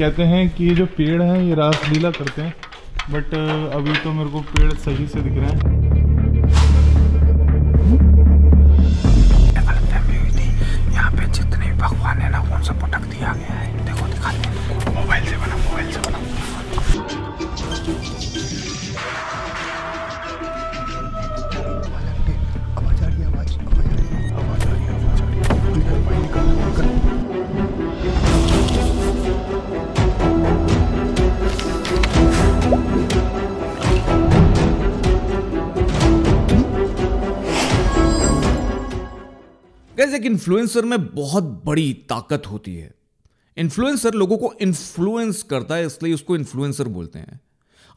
कहते हैं कि ये जो पेड़ हैं ये रासलीला करते हैं बट अभी तो मेरे को पेड़ सही से दिख रहे हैं गाइज एक इन्फ्लुएंसर में बहुत बड़ी ताकत होती है इन्फ्लुएंसर लोगों को इन्फ्लुएंस करता है इसलिए उसको इन्फ्लुएंसर बोलते हैं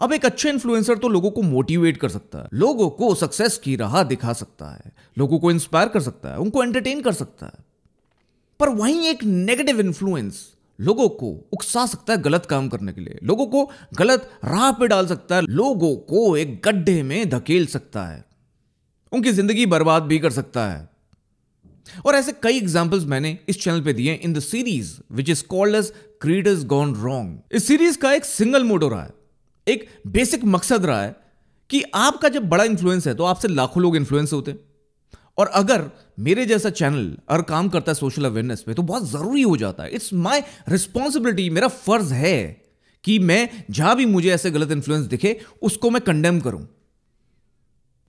अब एक अच्छा इन्फ्लुएंसर तो लोगों को मोटिवेट कर सकता है लोगों को सक्सेस की राह दिखा सकता है लोगों को इंस्पायर कर सकता है उनको एंटरटेन कर सकता है पर वहीं एक नेगेटिव इन्फ्लुएंस लोगों को उकसा सकता है गलत काम करने के लिए लोगों को गलत राह पे डाल सकता है लोगों को एक गड्ढे में धकेल सकता है उनकी जिंदगी बर्बाद भी कर सकता है और ऐसे कई एग्जाम्पल्स मैंने इस चैनल पे दिए in the series which is called as creators gone wrong इस सीरीज का एक सिंगल मोटो रहा है एक बेसिक मकसद रहा है कि आपका जब बड़ा इन्फ्लुएंस है तो आपसे लाखों लोग इन्फ्लुएंस होते हैं और अगर मेरे जैसा चैनल अगर काम करता है सोशल अवेयरनेस पे तो बहुत जरूरी हो जाता है इट्स माई रिस्पॉन्सिबिलिटी मेरा फर्ज है कि मैं जहां भी मुझे ऐसे गलत इन्फ्लुएंस दिखे उसको मैं कंडेम करूं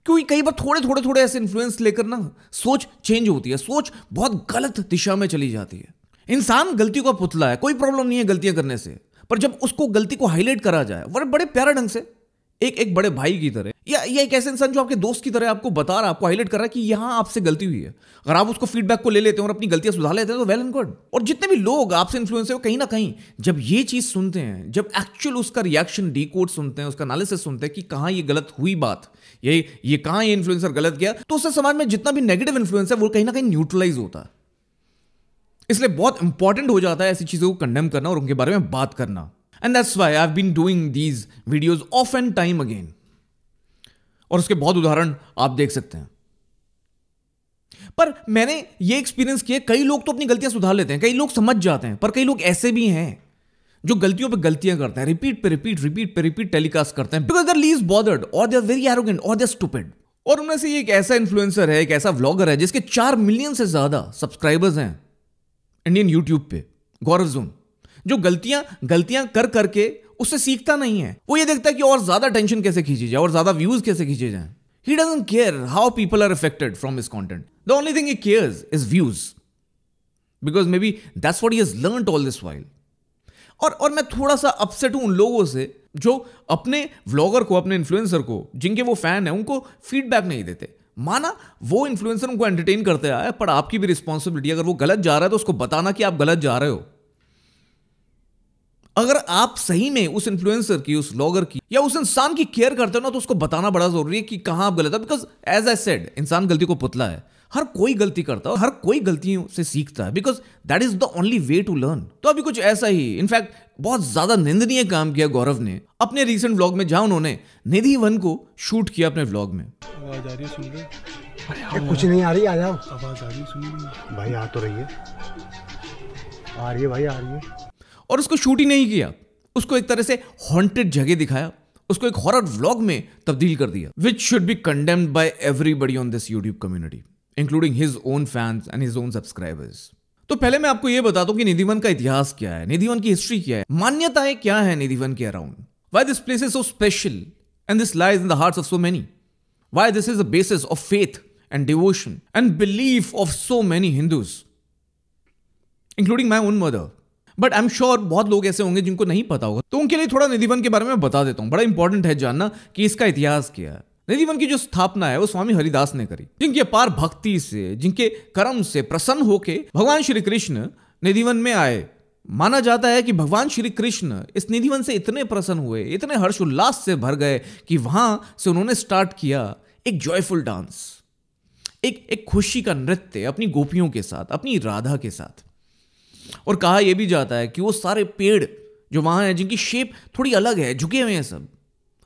क्योंकि कई बार थोड़े थोड़े थोड़े ऐसे इन्फ्लुएंस लेकर ना सोच चेंज होती है सोच बहुत गलत दिशा में चली जाती है इंसान गलती का पुतला है कोई प्रॉब्लम नहीं है गलतियां करने से पर जब उसको गलती को हाईलाइट करा जाए वह बड़े प्यारे ढंग से एक एक बड़े भाई की तरह या या एक ऐसे इंसान जो आपके दोस्त की तरह आपको बता रहा है आपको हाईलाइट कर रहा है कि यहाँ आपसे गलती हुई है अगर आप उसको फीडबैक को ले लेते हैं और अपनी गलतियां सुधार लेते हैं तो वेल एंड गुड और जितने भी लोग आपसे इन्फ्लुएंस है वो कहीं ना कहीं जब ये चीज़ सुनते हैं जब एक्चुअल उसका रिएक्शन डी सुनते हैं उसका एनालिसिस सुनते हैं कि कहाँ ये गलत हुई बात ये ये कहाँ ये इन्फ्लुएंसर गलत गया तो उससे समाज में जितना भी नेगेटिव इन्फ्लुएंस है वो कहीं ना कहीं न्यूट्रलाइज होता है इसलिए बहुत इंपॉर्टेंट हो जाता है ऐसी चीज़ों को कंडेम करना और उनके बारे में बात करना and that's why I been doing these videos off and time again और उसके बहुत उदाहरण आप देख सकते हैं पर मैंने ये एक्सपीरियंस किया कई लोग तो अपनी गलतियां सुधार लेते हैं कई लोग समझ जाते हैं पर कई लोग ऐसे भी हैं जो गलतियों पे गलतियां करते हैं रिपीट पे रिपीट रिपीट पे रिपीट टेलीकास्ट करते हैं बिकॉज दर लीज बॉदर्ड और दे आर वेरी एरोगेंट और दे स्टूपेड और उनमें से एक ऐसा इन्फ्लुएंसर है एक ऐसा व्लॉगर है जिसके चार मिलियन से ज्यादा सब्सक्राइबर्स हैं इंडियन यूट्यूब पे गौरव जोन जो गलतियां गलतियां कर करके उससे सीखता नहीं है वो ये देखता है कि और ज्यादा टेंशन कैसे खींची जाए और ज्यादा व्यूज कैसे खींचे जाए he doesn't care how people are affected from इस content the only thing cares is views because maybe that's what he's learn all this while और और मैं थोड़ा सा अपसेट हूं उन लोगों से जो अपने व्लॉगर को अपने इन्फ्लुएंसर को जिनके वो फैन है उनको फीडबैक नहीं देते माना वो इन्फ्लुएंसर उनको एंटरटेन करते आया पर आपकी भी रिस्पॉन्सिबिलिटी अगर वो गलत जा रहा है तो उसको बताना कि आप गलत जा रहे हो अगर आप सही में उस इन्फ्लुएंसर की उस ब्लॉगर की या उस इंसान की केयर करते हो ना तो उसको बताना बड़ा जरूरी है कि कहाँ आप गलत है बिकॉज एज आई सेड इंसान गलती को पुतला है हर कोई गलती करता है हर कोई गलतियों से सीखता है because that is the only way to learn तो अभी कुछ ऐसा ही इनफैक्ट बहुत ज्यादा निंदनीय काम किया गौरव ने अपने रिसेंट व्लॉग में जहां उन्होंने निधि वन को शूट किया अपने व्लॉग में आवाज आ रही है सुन रहे कुछ नहीं आ रही आ जाओ आवाज आ रही है सुन भाई आ तो रही है आ रही है भाई आ रही है और उसको शूट ही नहीं किया उसको एक तरह से हॉन्टेड जगह दिखाया उसको एक हॉरर व्लॉग में तब्दील कर दिया which should be condemned by everybody on this YouTube community including his own fans and his own subscribers तो पहले मैं आपको यह बता दूं कि निधिवन का इतिहास क्या है निधिवन की हिस्ट्री क्या है मान्यताएं क्या है निधिवन के around why this place is so special and this lies in the heart of so many why this is the basis of faith and devotion and belief of so many Hindus including my own mother but I am sure बहुत लोग ऐसे होंगे जिनको नहीं पता होगा तो उनके लिए थोड़ा निधिवन के बारे में बता देता हूँ बड़ा इंपॉर्टेंट है जानना कि इसका इतिहास क्या है निधिवन की जो स्थापना है वो स्वामी हरिदास ने करी जिनके पार भक्ति से जिनके कर्म से प्रसन्न होके भगवान श्री कृष्ण निधिवन में आए माना जाता है कि भगवान श्री कृष्ण इस निधिवन से इतने प्रसन्न हुए इतने हर्ष उल्लास से भर गए कि वहां से उन्होंने स्टार्ट किया एक जॉयफुल डांस एक एक खुशी का नृत्य अपनी गोपियों के साथ अपनी राधा के साथ और कहा यह भी जाता है कि वो सारे पेड़ जो वहां है जिनकी शेप थोड़ी अलग है झुके हुए हैं सब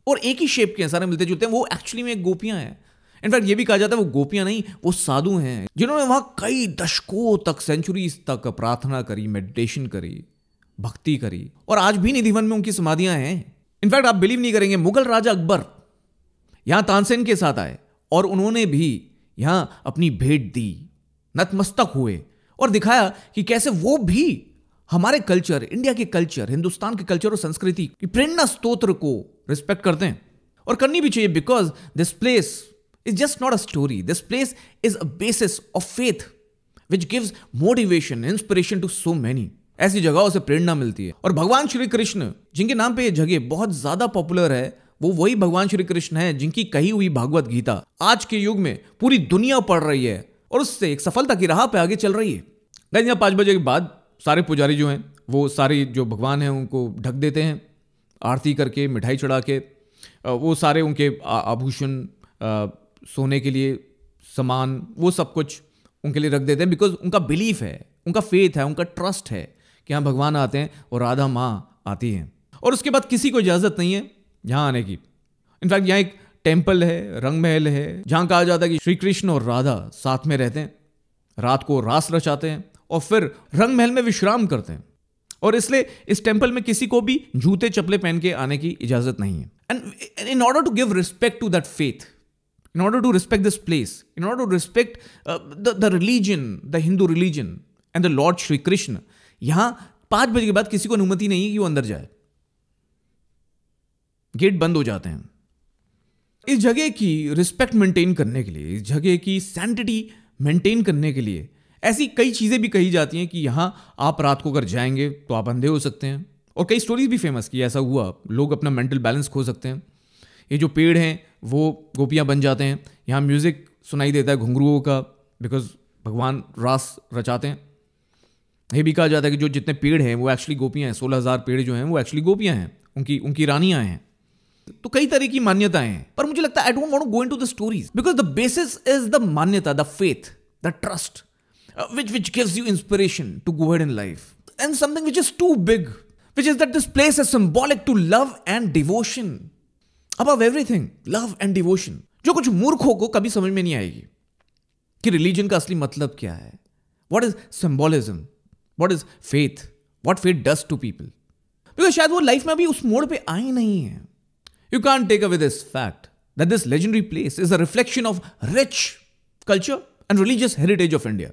और एक ही शेप के हैं सारे मिलते जुलते हैं वो एक्चुअली में गोपियां हैं इनफैक्ट ये भी कहा जाता है वो गोपियां नहीं वो साधु हैं जिन्होंने वहां कई दशकों तक सेंचुरीज तक प्रार्थना करी मेडिटेशन करी भक्ति करी और आज भी निधिवन में उनकी समाधियां हैं इनफैक्ट आप बिलीव नहीं करेंगे मुगल राजा अकबर यहां तानसेन के साथ आए और उन्होंने भी यहां अपनी भेंट दी नतमस्तक हुए और दिखाया कि कैसे वो भी हमारे कल्चर इंडिया के कल्चर हिंदुस्तान के कल्चर और संस्कृति की प्रेरणा स्त्रोत्र को रिस्पेक्ट करते हैं और करनी भी चाहिए because this place is just not a story this place is a basis of faith which gives motivation inspiration to so many ऐसी जगहों से प्रेरणा मिलती है और भगवान श्री कृष्ण जिनके नाम पे ये जगह बहुत ज्यादा पॉपुलर है वो वही भगवान श्री कृष्ण है जिनकी कही हुई भागवत गीता आज के युग में पूरी दुनिया पढ़ रही है और उससे एक सफलता की राह पे आगे चल रही है गई यहाँ पाँच बजे के बाद सारे पुजारी जो हैं वो सारे जो भगवान हैं उनको ढक देते हैं आरती करके मिठाई चढ़ा के वो सारे उनके आभूषण सोने के लिए सामान वो सब कुछ उनके लिए रख देते हैं बिकॉज उनका बिलीफ है उनका फेथ है उनका ट्रस्ट है कि हाँ भगवान आते हैं और राधा माँ आती हैं और उसके बाद किसी को इजाज़त नहीं है यहाँ आने की इनफैक्ट यहाँ एक टेम्पल है रंग महल है जहां कहा जाता है कि श्री कृष्ण और राधा साथ में रहते हैं रात को रास रचाते हैं और फिर रंग महल में विश्राम करते हैं और इसलिए इस टेम्पल में किसी को भी जूते चपले पहन के आने की इजाजत नहीं है and in order to give respect to that faith in order to respect this place in order to respect the religion the Hindu religion and the lord Shri Krishna यहां पांच बजे के बाद किसी को अनुमति नहीं है कि वो अंदर जाए गेट बंद हो जाते हैं इस जगह की रिस्पेक्ट मेंटेन करने के लिए इस जगह की सैनिटी मेंटेन करने के लिए ऐसी कई चीज़ें भी कही जाती हैं कि यहाँ आप रात को अगर जाएंगे तो आप अंधे हो सकते हैं और कई स्टोरीज भी फेमस की ऐसा हुआ लोग अपना मेंटल बैलेंस खो सकते हैं ये जो पेड़ हैं वो गोपियाँ बन जाते हैं यहाँ म्यूज़िक सुनाई देता है घुंघरुओं का बिकॉज भगवान रास रचाते हैं ये भी कहा जाता है कि जो जितने पेड़ हैं वो एक्चुअली गोपियाँ हैं सोलह हज़ार पेड़ जो हैं वो एक्चुअली गोपियाँ हैं उनकी उनकी रानियाँ हैं तो कई तरह की मान्यताएं हैं पर मुझे लगता है I don't go in the stories because the basis is the मान्यता the faith the trust which which gives you inspiration to go head in life and something which is too big which is that this place is symbolic to love and devotion above everything love and devotion जो कुछ मूर्खों को कभी समझ में नहीं आएगी कि रिलीजन का असली मतलब क्या है what is symbolism what is faith what faith does to people because शायद वो लाइफ में अभी उस मोड पे आए नहीं है You can't take away this fact that this legendary place is a reflection of rich culture and religious heritage of India.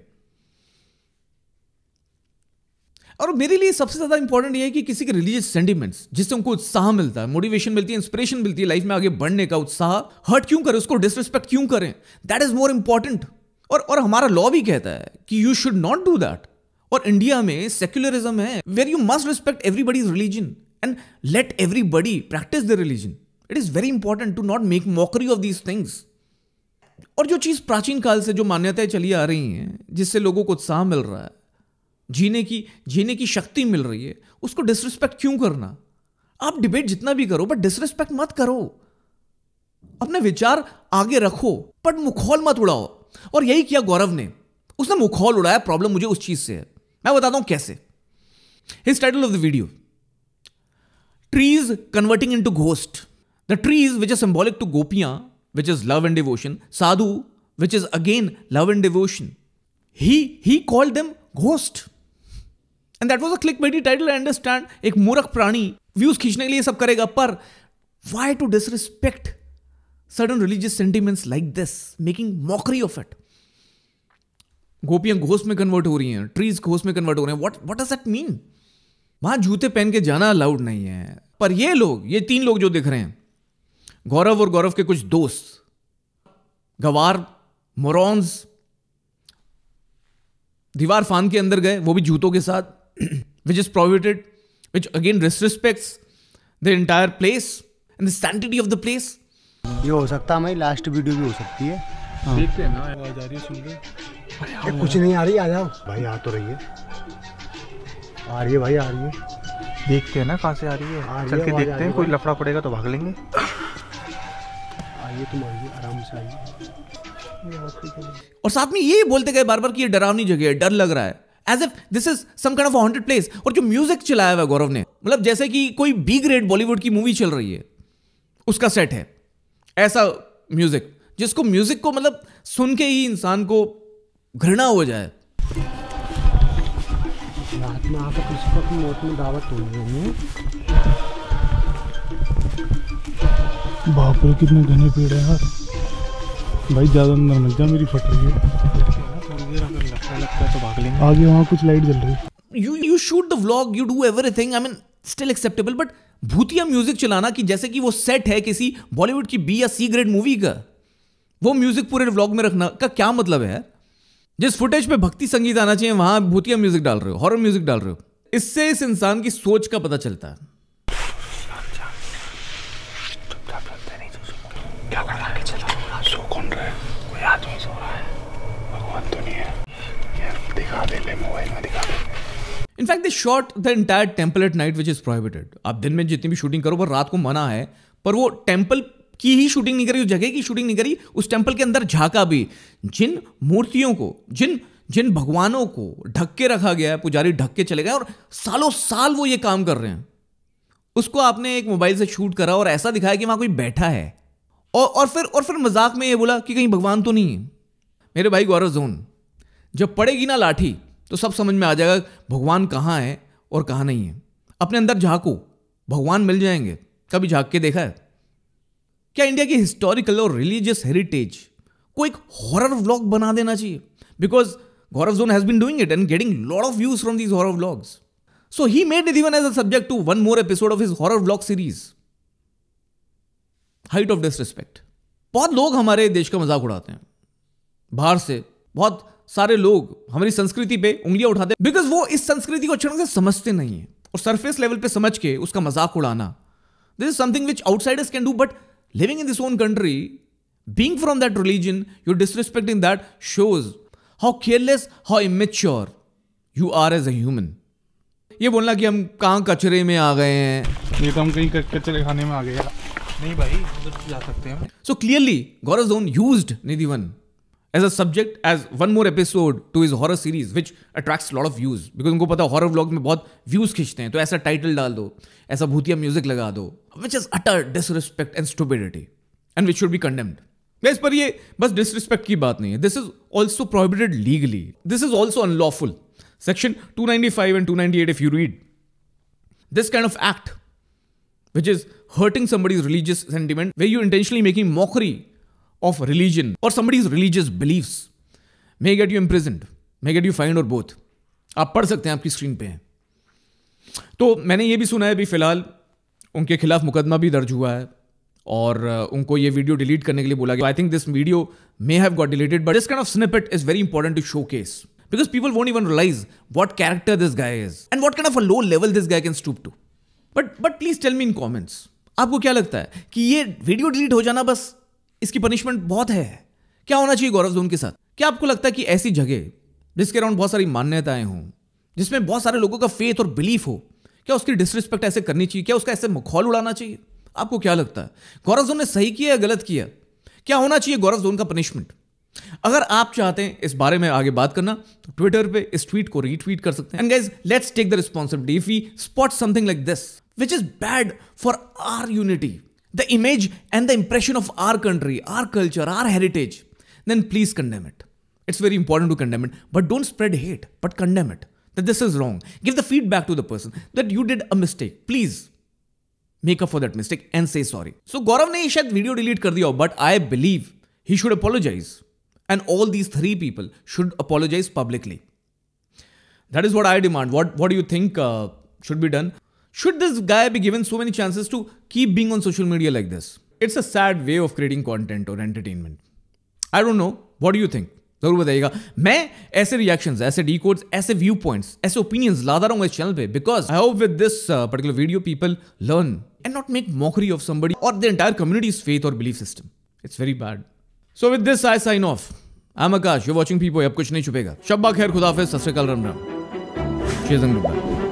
और मेरे लिए सबसे ज़्यादा इंपॉर्टेंट यह है कि किसी के रिलीजियस सेंटीमेंट्स जिससे उनको उत्साह मिलता है मोटिवेशन मिलती है इंस्पिरेशन मिलती है लाइफ में आगे बढ़ने का उत्साह हर्ट क्यों करें उसको डिसरिस्पेक्ट क्यों करें दैट इज मोर इंपॉर्टेंट और और हमारा लॉ भी कहता है कि you should not do that और इंडिया में सेक्युलरिज्म है where you must respect everybody's religion and let everybody practice their religion. It is very important to not make mockery of these things. और जो चीज़ प्राचीन काल से जो मान्यताएं चली आ रही हैं जिससे लोगों को उत्साह मिल रहा है जीने की जीने की शक्ति मिल रही है उसको डिसरिस्पेक्ट क्यों करना आप डिबेट जितना भी करो बट डिसरिस्पेक्ट मत करो अपने विचार आगे रखो बट मुखौल मत उड़ाओ और यही किया गौरव ने उसने मुखौल उड़ाया प्रॉब्लम मुझे उस चीज़ से है मैं बताता हूं कैसे his title of the video trees converting in to ghost the trees which is symbolic to गोपियां which is love and devotion साधु which is again love and devotion he he call them ghost and that was a clickbaity title I understand एक मूर्ख प्राणी views खींचने के लिए सब करेगा पर why to disrespect sudden religious sentiments like this making mockery of it गोपियां घोष में कन्वर्ट हो रही हैं ट्रीज घोष में कन्वर्ट हो रहे हैं what what does that mean वहां जूते पहन के जाना अलाउड नहीं है पर ये लोग ये तीन लोग जो दिख रहे हैं गौरव और गौरव के कुछ दोस्त गवार मोरॉन्स दीवार फान के अंदर गए वो भी जूतों के साथ which is prohibited which again disrespects the entire place and the sanity of the place ये हो सकता है लास्ट वीडियो भी हो सकती है हाँ। देखते हैं ना आवाज आ रही है सुन रहे कुछ नहीं आ रही आ जाओ भाई आ तो रही है आ रही है भाई आ रही है देखते हैं ना कहाँ से आ रही है चल के देखते हैं कोई लफड़ा पड़ेगा तो भाग लेंगे आइए तुम आइए आराम से आइए और साथ में ये बोलते गए बार बार कि ये डरावनी जगह है डर लग रहा है as if this is some kind of haunted place और जो म्यूजिक चलाया हुआ गौरव ने मतलब जैसे कि कोई बी ग्रेड बॉलीवुड की मूवी चल रही है उसका सेट है ऐसा म्यूजिक जिसको म्यूजिक को मतलब सुन के ही इंसान को घृणा हो जाए ना तो किसी को अपनी मौत में दावत हो रही है बाप रे कितने घने पेड़ है यार भाई ज़्यादा अंदर मत जा मेरी फट रही है आगे वहाँ कुछ लाइट जल रही है you you shoot the vlog you do everything I mean still acceptable but भूतिया म्यूजिक चलाना कि जैसे कि वो सेट है किसी बॉलीवुड की बी या सी ग्रेड मूवी का वो म्यूजिक पूरे व्लॉग में रखना का क्या मतलब है यार जिस फुटेज पे भक्ति संगीत आना चाहिए वहां भूतिया म्यूजिक डाल रहे हो हॉरर म्यूजिक डाल रहे हो इससे इस इंसान की सोच का पता चलता है इनफैक्ट तो they shot the entire temple at night which is prohibited आप दिन में जितनी भी शूटिंग करो पर रात को मना है पर वो टेम्पल की ही शूटिंग नहीं करी उस जगह की शूटिंग नहीं करी उस टेम्पल के अंदर झाका भी जिन मूर्तियों को जिन जिन भगवानों को ढक के रखा गया है पुजारी ढक के चले गए और सालों साल वो ये काम कर रहे हैं उसको आपने एक मोबाइल से शूट करा और ऐसा दिखाया कि वहां कोई बैठा है और और फिर और फिर मजाक में ये बोला कि कहीं भगवान तो नहीं है मेरे भाई गौरव जोन जब पड़ेगी ना लाठी तो सब समझ में आ जाएगा भगवान कहाँ है और कहाँ नहीं है अपने अंदर झाको भगवान मिल जाएंगे कभी झाँक के देखा है क्या इंडिया की हिस्टोरिकल और रिलीजियस हेरिटेज को एक हॉरर व्लॉग बना देना चाहिए because Gaurav Zone has been doing it and getting lot of views from these horror vlogs so he made it even as a subject to one more episode of his horror vlog series height of disrespect बहुत लोग हमारे देश का मजाक उड़ाते हैं बाहर से बहुत सारे लोग हमारी संस्कृति पे उंगलियां उठाते हैं बिकॉज वो इस संस्कृति को अच्छे से समझते नहीं है और सरफेस लेवल पे समझ के उसका मजाक उड़ाना this is something which outsiders can do but living in this own country, being from that religion, you're disrespecting that shows how careless, how immature you are as a human. ये बोलना कि हम कहाँ कचरे में आ गए हैं ये तो हम कहीं कचरे खाने में आ गए हैं। नहीं भाई उधर जा सकते हैं so clearly Gaurav Zone used Nidhivan as a subject as one more episode to is horror series which attracts lot of views because उनको पता हॉरर व्लॉग में बहुत व्यूज खींचते हैं तो ऐसा टाइटल डाल दो ऐसा भूतिया म्यूजिक लगा दो which is utter disrespect and stupidity and which should be condemned इस पर ये बस डिसरिस्पेक्ट की बात नहीं है this is also prohibited legally this is also unlawful section two ninety five and two ninety eight if you read this kind of act which is hurting somebody's religious sentiment way you intentionally making mockery of religion और somebody's religious believe may get you imprisoned may get you fined और both आप पढ़ सकते हैं आपकी screen पे हैं तो मैंने ये भी सुना है अभी फिलहाल उनके खिलाफ मुकदमा भी दर्ज हुआ है और उनको ये वीडियो डिलीट करने के लिए बोला गया I think this video may have got deleted but this kind of snippet is very important to showcase because people won't even realise what character this guy is and what kind of a low level this guy can stoop to but but please tell me in comments आपको क्या लगता है कि ये video delete हो जाना बस इसकी पनिशमेंट बहुत है क्या होना चाहिए गौरव जोन के साथ क्या आपको लगता है कि ऐसी जगह जिसके अराउंड बहुत सारी मान्यताएं हों जिसमें बहुत सारे लोगों का फेथ और बिलीफ हो क्या उसकी डिसरिस्पेक्ट ऐसे करनी चाहिए क्या उसका ऐसे मखौल उड़ाना चाहिए आपको क्या लगता है गौरव जोन ने सही किया या गलत किया क्या होना चाहिए गौरव जोन का पनिशमेंट अगर आप चाहते हैं इस बारे में आगे बात करना तो ट्विटर पे इस ट्वीट को रीट्वीट कर सकते हैं and guys let's take the responsibility if we spot something like this which is bad for our unity the image and the impression of our country, our culture, our heritage, then please condemn it. It's very important to condemn it, but don't spread hate, but condemn it. That this is wrong. Give the feedback to the person that you did a mistake. Please make up for that mistake and say sorry. So Gaurav ne shayad video delete kar diya but I believe he should apologize. And all these three people should apologize publicly. That is what I demand. What, what do you think uh, should be done? Should this guy be given so many chances to keep being on social media like this? It's a sad way of creating content or entertainment. I don't know. What do you think? जरूर बताइएगा मैं ऐसे reactions ऐसे decodes ऐसे view points ऐसे opinions लाता हूं इस चैनल पे because I hope with this particular video people learn and not make mockery of somebody और द एंटायर कम्युनिटीज फेथ और belief system it's very bad so with this I sign off I am Akash you watching people अब कुछ नहीं छुपेगा शब्बा खैर खुदाफिज सत श्रीकाल राम राम